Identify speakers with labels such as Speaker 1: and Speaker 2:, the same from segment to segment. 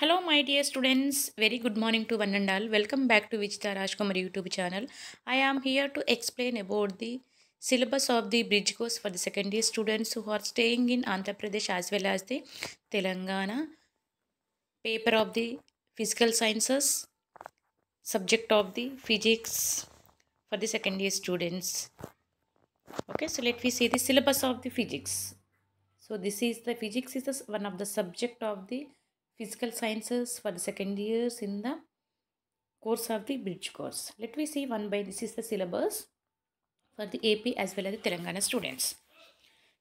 Speaker 1: Hello my dear students, very good morning to one and all. Welcome back to Vichita Rajkumar YouTube channel. I am here to explain about the syllabus of the bridge course for the second year students who are staying in Andhra Pradesh as well as the Telangana. Paper of the physical sciences, subject of the physics for the second year students. Okay, so let me see the syllabus of the physics. So this is the physics is the, one of the subject of the physical sciences for the second years in the course of the bridge course. Let me see one by this is the syllabus for the AP as well as the Telangana students.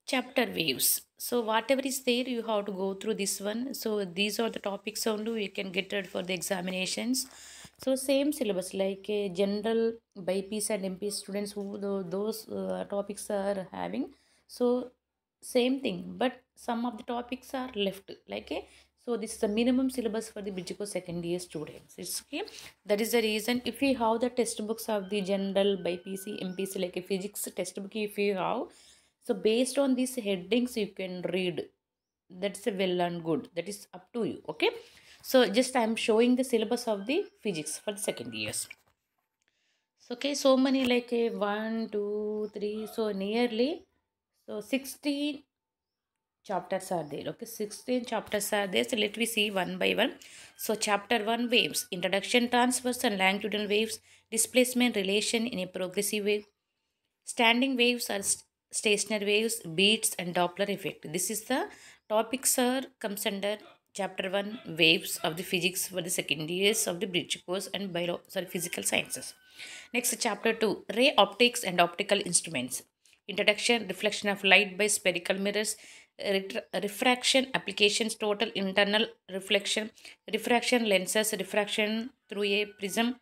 Speaker 1: Chapter waves. So whatever is there you have to go through this one. So these are the topics only you can get ready for the examinations. So same syllabus like a uh, general BIPs and MP students who those uh, topics are having. So same thing but some of the topics are left like a uh, so this is the minimum syllabus for the BGCO second year students. It's okay. That is the reason if we have the textbooks books of the general by PC, MPC like a physics test book if you have. So based on these headings you can read. That's a well and good. That is up to you. Okay. So just I am showing the syllabus of the physics for the second years. So okay, so many like a one, two, three. So nearly so 16 chapters are there okay 16 chapters are there so let me see one by one so chapter 1 waves introduction transverse and longitudinal waves displacement relation in a progressive wave standing waves are st stationary waves beats and doppler effect this is the topic sir comes under chapter 1 waves of the physics for the second years of the bridge course and bio sorry physical sciences next chapter 2 ray optics and optical instruments introduction reflection of light by spherical mirrors refraction applications total internal reflection refraction lenses refraction through a prism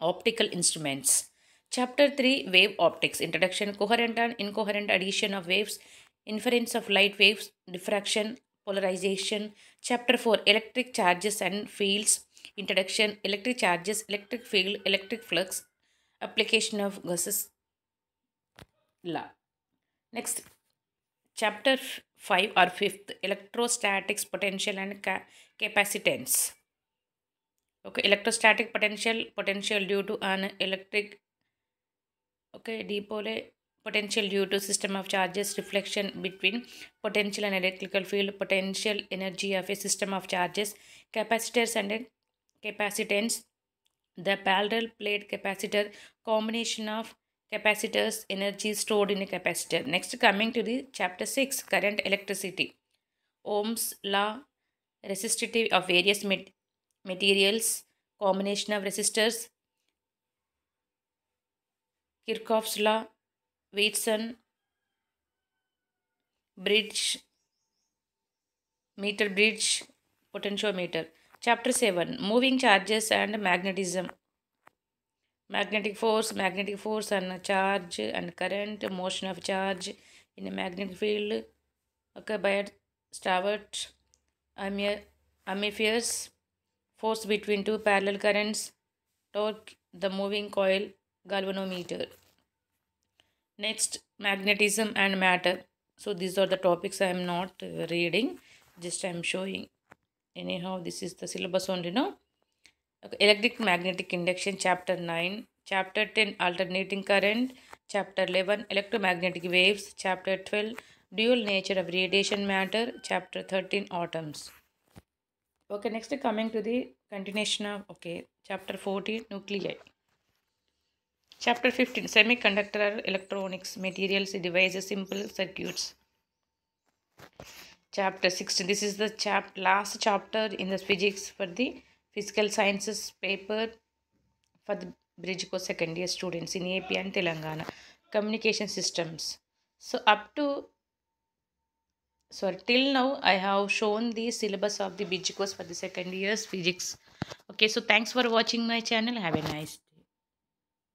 Speaker 1: optical instruments chapter 3 wave optics introduction coherent and incoherent addition of waves inference of light waves diffraction polarization chapter 4 electric charges and fields introduction electric charges electric field electric flux application of gauss's law next chapter 5 or 5th electrostatics potential and ca capacitance okay electrostatic potential potential due to an electric okay dipole potential due to system of charges reflection between potential and electrical field potential energy of a system of charges capacitors and capacitance the parallel plate capacitor combination of capacitors, energy stored in a capacitor. Next, coming to the chapter 6, current electricity. Ohm's law, resistivity of various materials, combination of resistors, Kirchhoff's law, Wheatson, bridge, meter bridge, potentiometer. Chapter 7, moving charges and magnetism magnetic force magnetic force and charge and current motion of charge in a magnetic field okay by Stravert amorphous force between two parallel currents torque the moving coil galvanometer next magnetism and matter so these are the topics i am not reading just i am showing anyhow this is the syllabus only now electric magnetic induction chapter nine chapter ten alternating current chapter eleven electromagnetic waves chapter twelve dual nature of radiation matter chapter thirteen atoms okay next coming to the continuation of okay chapter fourteen nuclei chapter fifteen semiconductor electronics materials devices simple circuits chapter sixteen this is the chap last chapter in digest for the physical sciences paper for the Bridgeco second year students in AP and Telangana. Communication systems. So up to sorry till now I have shown the syllabus of the course for the second years physics. Okay, so thanks for watching my channel. Have a nice day.